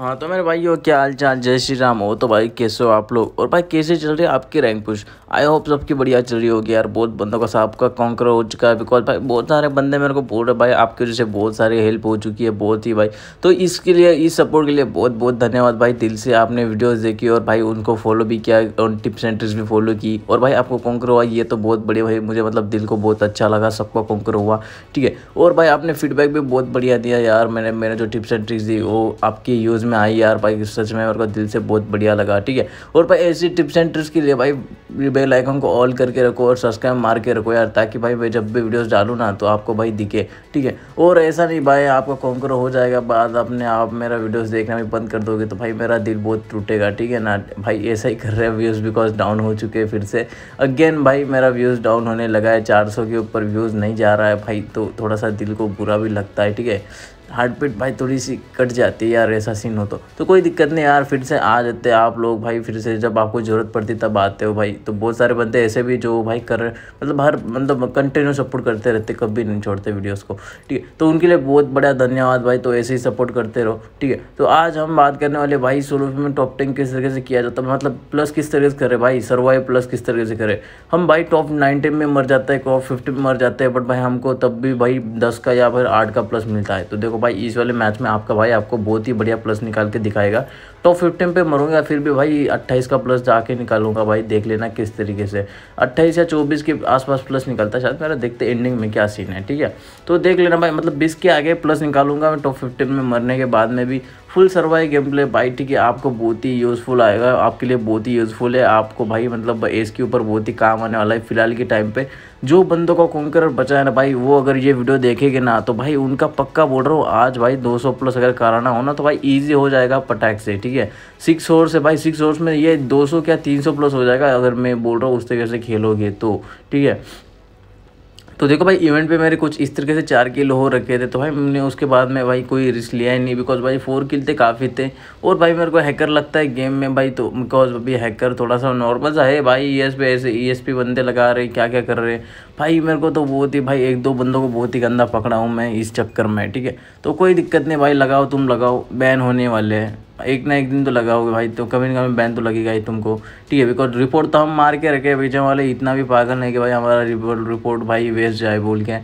हाँ तो मेरे भाई हो क्या हाल चाल जय श्री राम हो तो भाई कैसे हो आप लोग और भाई कैसे चल रही है आपकी रैंक पुश आई होप सबकी बढ़िया चल रही होगी यार बहुत बंदों का साहब का कॉन्कर हो चुका है बिकॉज भाई बहुत सारे बंदे मेरे को बोल रहे भाई आपके वजह से बहुत सारी हेल्प हो चुकी है बहुत ही भाई तो इसके लिए इस सपोर्ट के लिए बहुत बहुत धन्यवाद भाई दिल से आपने वीडियोज़ देखी और भाई उनको फॉलो भी किया और टिप्स एंड ट्रिक्स भी फॉलो की और भाई आपको कॉन्कर हुआ ये तो बहुत बढ़िया भाई मुझे मतलब दिल को बहुत अच्छा लगा सबका कॉन्कर हुआ ठीक है और भाई आपने फीडबैक भी बहुत बढ़िया दिया यार मैंने मैंने जो टिप्स एंड ट्रिक्स दी वो आपकी यूज़ समझ में आई यार भाई सच में मेरे को दिल से बहुत बढ़िया लगा ठीक है और भाई ऐसी टिप्स एंड ट्रिक्स के लिए भाई बेल आइकन को ऑल करके रखो और सब्सक्राइब मार के रखो यार ताकि भाई मैं जब भी वीडियोस डालूँ ना तो आपको भाई दिखे ठीक है और ऐसा नहीं भाई आपका कॉन्कर हो जाएगा बाद अपने आप मेरा वीडियोस देखना भी बंद कर दोगे तो भाई मेरा दिल बहुत टूटेगा ठीक है ना भाई ऐसा ही कर रहे हैं व्यूज़ बिकॉज डाउन हो चुके हैं फिर से अगेन भाई मेरा व्यूज़ डाउन होने लगा है चार के ऊपर व्यूज़ नहीं जा रहा है भाई तो थोड़ा सा दिल को बुरा भी लगता है ठीक है हार्ट बीट भाई थोड़ी सी कट जाती है यार ऐसा सीन हो तो तो कोई दिक्कत नहीं यार फिर से आ जाते हैं आप लोग भाई फिर से जब आपको ज़रूरत पड़ती तब आते हो भाई तो बहुत सारे बंदे ऐसे भी जो भाई कर रहे मतलब हर मतलब कंटिन्यू सपोर्ट करते रहते कभी नहीं छोड़ते वीडियोस को ठीक है तो उनके लिए बहुत बड़ा धन्यवाद भाई तो ऐसे ही सपोर्ट करते रहो ठीक है तो आज हम बात करने वाले भाई सोलो में टॉप टेन किस तरीके से किया जाता है मतलब प्लस किस तरीके से करे भाई सर्वाइव प्लस किस तरीके से करें हम भाई टॉप नाइनटीन में मर जाते हैं टॉप फिफ्टी में मर जाते हैं बट भाई हमको तब भी भाई दस का या फिर आठ का प्लस मिलता है तो देखो देखो भाई इस वाले मैच में आपका भाई आपको बहुत ही बढ़िया प्लस निकाल के दिखाएगा टॉप फिफ्टीन पे मरूंगा फिर भी भाई अट्ठाईस का प्लस जाके निकालूंगा भाई देख लेना किस तरीके से अट्ठाईस या चौबीस के आसपास प्लस निकलता है शायद मेरा देखते एंडिंग में क्या सीन है ठीक है तो देख लेना भाई मतलब बीस के आगे प्लस निकालूंगा मैं टॉप फिफ्टीन में मरने के बाद में भी फुल सर्वाइव गेम प्ले भाई ठीक है आपको बहुत ही यूज़फुल आएगा आपके लिए बहुत ही यूज़फुल है आपको भाई मतलब एस के ऊपर बहुत ही काम आने वाला है फिलहाल के टाइम पे जो बंदों को कर बचा है ना भाई वो अगर ये वीडियो देखेंगे ना तो भाई उनका पक्का बोल रहा हूँ आज भाई 200 प्लस अगर कराना हो ना तो भाई ईजी हो जाएगा पटैक से ठीक है सिक्स ओवर से भाई सिक्स ओवर में ये 200 क्या 300 प्लस हो जाएगा अगर मैं बोल रहा हूँ उस तरीके से खेलोगे तो ठीक है तो देखो भाई इवेंट पे मेरे कुछ इस तरीके से चार किल हो रखे थे तो भाई मैंने उसके बाद में भाई कोई रिस्क लिया ही नहीं बिकॉज भाई फोर किल थे काफ़ी थे और भाई मेरे को हैकर लगता है गेम में भाई तो बिकॉज अभी हैकर थोड़ा सा नॉर्मल सा है भाई ई एस पे ऐसे ई एस पी बंदे लगा रहे क्या क्या कर रहे हैं भाई मेरे को तो बहुत ही भाई एक दो बंदों को बहुत ही गंदा पकड़ा हूँ मैं इस चक्कर में ठीक है तो कोई दिक्कत नहीं भाई लगाओ तुम लगाओ बैन होने वाले हैं एक ना एक दिन तो लगाओगे भाई तो कभी ना कभी बैन तो लगेगा ही तुमको ठीक है बिकॉज रिपोर्ट तो हम मार के रखे जो वाले इतना भी पागल नहीं कि भाई हमारा रिपोर्ट रिपोर्ट भाई वेस्ट जाए बोल के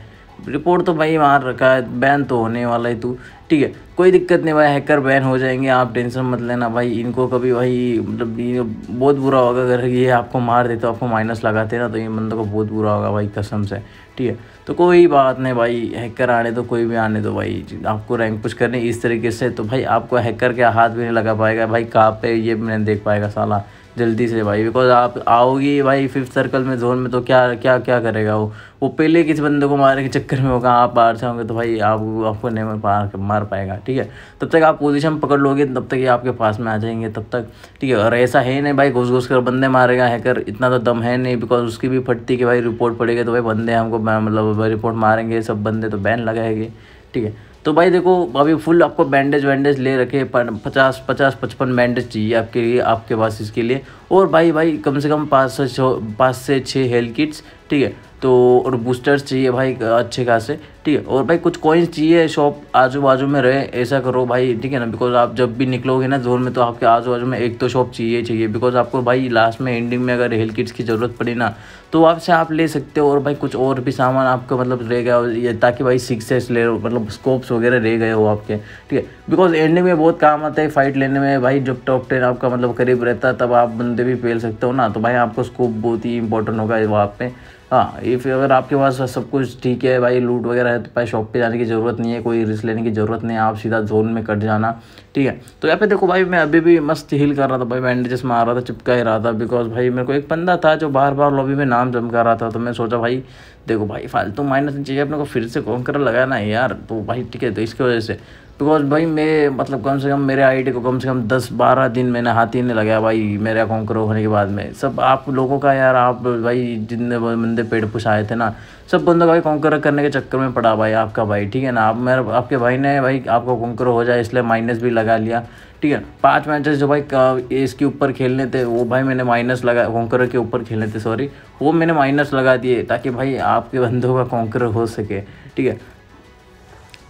रिपोर्ट तो भाई मार रखा है बैन तो होने वाला है तू ठीक है कोई दिक्कत नहीं भाई हैकर बैन हो जाएंगे आप टेंशन मत लेना भाई इनको कभी भाई मतलब बहुत बुरा होगा अगर ये आपको मार दे तो आपको माइनस लगाते ना तो ये बंदों को बहुत बुरा होगा भाई कसम से ठीक है तो कोई बात नहीं भाई हैकर आने तो कोई भी आने दो भाई आपको रैंक पुश करने इस तरीके से तो भाई आपको हैकर के हाथ भी नहीं लगा पाएगा भाई कहाँ पे ये नहीं देख पाएगा साला जल्दी से भाई बिकॉज आप आओगी भाई फिफ्थ सर्कल में जोन में तो क्या क्या क्या करेगा वो वो पहले किसी बंदे को मारने के चक्कर में होगा आप बाहर से होंगे तो भाई आप आपको नहीं मार मार पाएगा ठीक है तब तक आप पोजीशन पकड़ लोगे तब तक ये आपके पास में आ जाएंगे तब तक ठीक है और ऐसा है नहीं भाई घुस घुस कर बंदे मारेगा हैकर इतना तो दम है नहीं बिकॉज उसकी भी फटती कि भाई रिपोर्ट पड़ेगी तो भाई बंदे हमको मतलब रिपोर्ट मारेंगे सब बंदे तो बैन लगाएंगे ठीक है तो भाई देखो अभी फुल आपको बैंडेज वैंडेज ले रखे पचास पचास पचपन बैंडेज चाहिए आपके लिए आपके पास इसके लिए और भाई भाई कम से कम पाँच से छः पाँच से छः हेल्थ किट्स ठीक है तो और बूस्टर्स चाहिए भाई अच्छे खासे ठीक है और भाई कुछ कॉइन्स चाहिए शॉप आजू बाजू में रहे ऐसा करो भाई ठीक है ना बिकॉज आप जब भी निकलोगे ना जोन में तो आपके आजू बाजू में एक तो शॉप चाहिए चाहिए बिकॉज आपको भाई लास्ट में एंडिंग में अगर हेल किट्स की ज़रूरत पड़ी ना तो आपसे आप ले सकते हो और भाई कुछ और भी सामान आपको मतलब रह गया ताकि भाई सिक्सेस ले मतलब स्कोप्स वगैरह रह गए हो आपके ठीक है बिकॉज एंडिंग में बहुत काम आता है फाइट लेने में भाई जब टॉप टेन आपका मतलब करीब रहता है तब आप बंदे भी फेल सकते हो ना तो भाई आपको स्कोप बहुत ही इंपॉर्टेंट होगा वहाँ पर हाँ इफ़ अगर आपके पास सब कुछ ठीक है भाई लूट वगैरह है तो भाई शॉप पे जाने की ज़रूरत नहीं है कोई रिस्क लेने की ज़रूरत नहीं है आप सीधा जोन में कट जाना ठीक है तो यहाँ पे देखो भाई मैं अभी भी मस्त हील कर रहा था भाई बैंडेजेस मार रहा था चिपका ही रहा था बिकॉज भाई मेरे को एक बंदा था जो बार बार लॉबी में नाम चमका रहा था तो मैं सोचा भाई देखो भाई फालतू तो माइनस चाहिए अपने को फिर से कॉन्कर लगाना है यार तो भाई ठीक है तो इसकी वजह से बिकॉज भाई मैं मतलब कम से कम मेरे आईडी को कम से कम दस बारह दिन मैंने हाथ ही नहीं लगाया भाई अकाउंट कॉन्क्रो होने के बाद में सब आप लोगों का यार आप भाई जितने बंदे पेड़ पुछाए आए थे ना सब बंदों का भाई कॉन्क्रो करने के चक्कर में पड़ा भाई आपका भाई ठीक है ना आप मेरा आपके भाई ने भाई आपका कॉन्क्रो हो जाए इसलिए माइनस भी लगा लिया ठीक है पांच मैचेस जो भाई इसके ऊपर खेलने थे वो भाई मैंने माइनस लगा कॉन्कर के ऊपर खेलने थे सॉरी वो मैंने माइनस लगा दिए ताकि भाई आपके बंदों का कॉन्कर हो सके ठीक है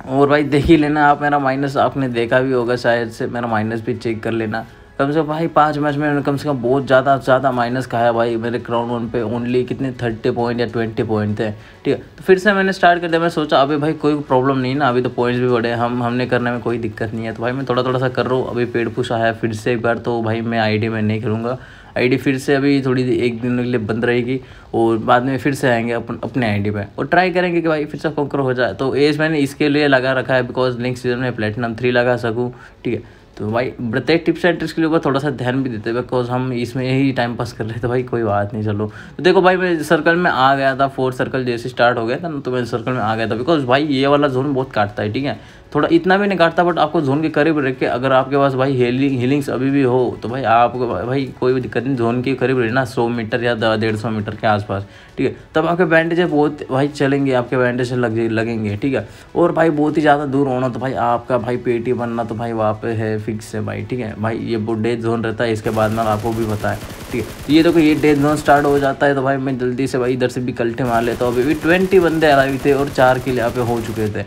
और भाई देख ही लेना आप मेरा माइनस आपने देखा भी होगा शायद से मेरा माइनस भी चेक कर लेना कम से कम भाई पाँच मैच में मैंने कम से कम बहुत ज़्यादा ज़्यादा माइनस खाया भाई मेरे क्राउंड वन पे ओनली कितने थर्टी पॉइंट या ट्वेंटी पॉइंट थे ठीक है तो फिर से मैंने स्टार्ट कर दिया मैं सोचा अभी भाई कोई प्रॉब्लम नहीं ना अभी तो पॉइंट्स भी बढ़े हम हमने करने में कोई दिक्कत नहीं है तो भाई मैं थोड़ा थोड़ा सा कर रहा हूँ अभी पेड़ पुश आया फिर से एक बार तो भाई मैं आई में नहीं खेलूँगा आईडी फिर से अभी थोड़ी एक दिन के लिए बंद रहेगी और बाद में फिर से आएंगे अपन अपने आईडी पे और ट्राई करेंगे कि भाई फिर से कॉन्कर हो जाए तो एज मैंने इसके लिए लगा रखा है बिकॉज नेक्स्ट सीजन में प्लेटिनम थ्री लगा सकूँ ठीक है तो भाई प्रत्येक टिप्स एंड ट्रिक्स के ऊपर थोड़ा सा ध्यान भी देते बिकॉज हम इसमें ही टाइम पास कर रहे थे तो भाई कोई बात नहीं चलो तो देखो भाई मैं सर्कल में आ गया था फोर्थ सर्कल जैसे स्टार्ट हो गया था ना तो मैं सर्कल में आ गया था बिकॉज भाई ये वाला जोन बहुत काटता है ठीक है थोड़ा इतना भी नहीं काटता बट आपको जोन के करीब रख के अगर आपके पास भाई हीलिंग हीलिंग्स अभी भी हो तो भाई आपको भाई कोई भी दिक्कत नहीं जोन के करीब रहना सौ मीटर या डेढ़ सौ मीटर के आसपास ठीक है तब आपके बैंडेज बहुत भाई चलेंगे आपके बैंडेज लग लगेंगे ठीक है और भाई बहुत ही ज़्यादा दूर होना तो भाई आपका भाई पेटी बनना तो भाई वहाँ पे है फिक्स है भाई ठीक है भाई ये डेथ जोन रहता है इसके बाद में आपको भी पता है ठीक है ये देखो ये डेथ जोन स्टार्ट हो जाता है तो भाई मैं जल्दी से भाई इधर से भी कल्टे मार लेता हूँ अभी भी ट्वेंटी बंदे आ रही थे और चार किले यहाँ पे हो चुके थे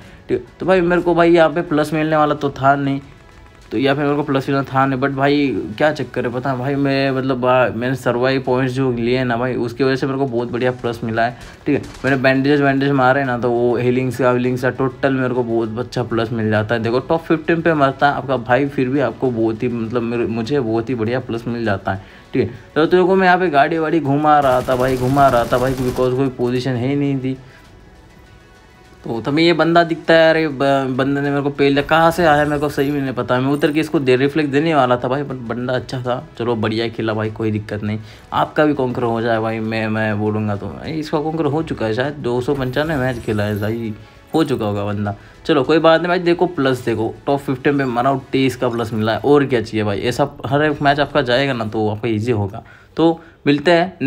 तो भाई मेरे को भाई यहाँ पे प्लस मिलने वाला तो था नहीं तो या फिर मेरे को प्लस मिलना था नहीं बट भाई क्या चक्कर है पता भाई मैं मतलब मैंने सर्वाइव पॉइंट्स जो लिए ना भाई उसकी वजह से मेरे को बहुत बढ़िया प्लस मिला है ठीक है मैंने बैंडेज वैंडेज मारे ना तो वो हीलिंग्स का हीलिंग्स का टोटल मेरे को बहुत अच्छा प्लस मिल जाता है देखो टॉप फिफ्टीन पर मरता है आपका भाई फिर भी आपको बहुत ही मतलब मुझे बहुत ही बढ़िया प्लस मिल जाता है ठीक है तो देखो मैं यहाँ पे गाड़ी वाड़ी घुमा रहा था भाई घुमा रहा था भाई बिकॉज कोई पोजिशन है ही नहीं थी तो तभी ये बंदा दिखता है अरे बंदे ने मेरे को पेल कहाँ से आया मेरे को सही में नहीं पता मैं उतर के इसको दे रिफ्लेक्ट देने वाला था भाई बट बंदा अच्छा था चलो बढ़िया खेला भाई कोई दिक्कत नहीं आपका भी कॉन्कर हो जाए भाई मैं मैं बोलूँगा तो इसका कॉन्कर हो चुका है शायद दो सौ पंचानवे मैच खेला है भाई हो चुका होगा बंदा चलो कोई बात नहीं भाई देखो प्लस देखो टॉप फिफ्टीन में माना तेईस का प्लस मिला है और क्या चाहिए भाई ऐसा हर एक मैच आपका जाएगा ना तो आपका ईजी होगा तो मिलते हैं